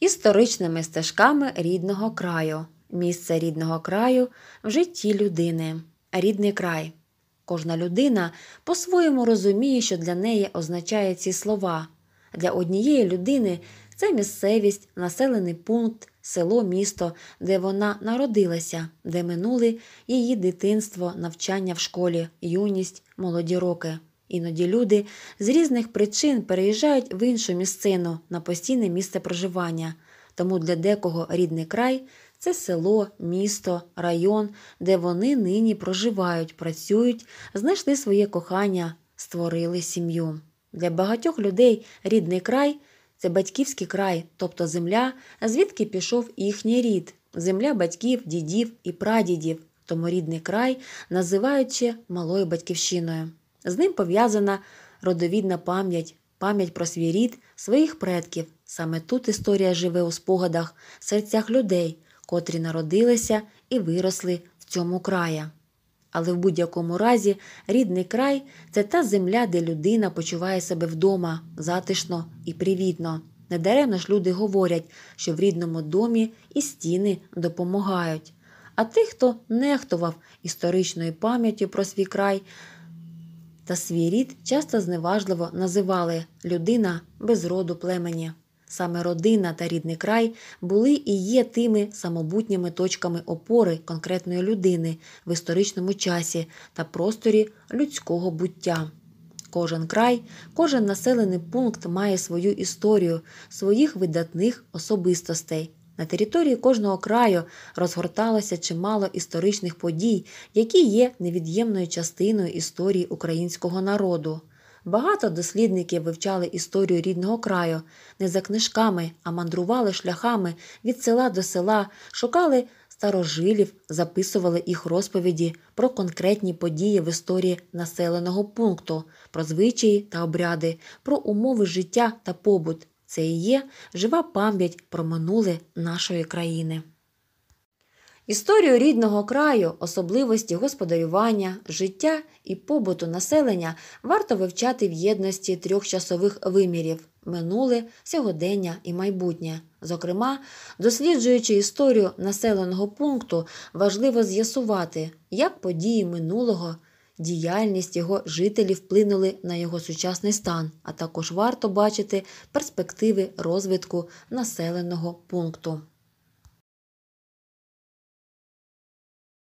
історичними стежками рідного краю, місце рідного краю в житті людини, рідний край. Кожна людина по-своєму розуміє, що для неї означає ці слова. Для однієї людини це місцевість, населений пункт, село, місто, де вона народилася, де минули її дитинство, навчання в школі, юність, молоді роки. Іноді люди з різних причин переїжджають в іншу місцину на постійне місце проживання, тому для декого рідний край це село, місто, район, де вони нині проживають, працюють, знайшли своє кохання, створили сім'ю. Для багатьох людей рідний край це батьківський край, тобто земля, звідки пішов їхній рід, земля батьків, дідів і прадідів, тому рідний край називаючи малою батьківщиною. З ним пов'язана родовідна пам'ять, пам'ять про свій рід, своїх предків. Саме тут історія живе у спогадах, серцях людей, котрі народилися і виросли в цьому краї. Але в будь-якому разі рідний край це та земля, де людина почуває себе вдома, затишно і привітно. Недаремно ж люди говорять, що в рідному домі і стіни допомагають. А тих, хто нехтував історичною пам'яттю про свій край, та свій рід часто зневажливо називали людина без роду племені. Саме родина та рідний край були і є тими самобутніми точками опори конкретної людини в історичному часі та просторі людського буття. Кожен край, кожен населений пункт має свою історію, своїх видатних особистостей, на території кожного краю розгорталося чимало історичних подій, які є невід'ємною частиною історії українського народу. Багато дослідників вивчали історію рідного краю не за книжками, а мандрували шляхами від села до села, шукали старожилів, записували їх розповіді про конкретні події в історії населеного пункту, про звичаї та обряди, про умови життя та побут. Це і є жива пам'ять про минуле нашої країни. Історію рідного краю, особливості господарювання, життя і побуту населення варто вивчати в єдності трьох часових вимірів минуле, сьогодення і майбутнє. Зокрема, досліджуючи історію населеного пункту, важливо з'ясувати, як події минулого Діяльність його жителів вплинули на його сучасний стан, а також варто бачити перспективи розвитку населеного пункту.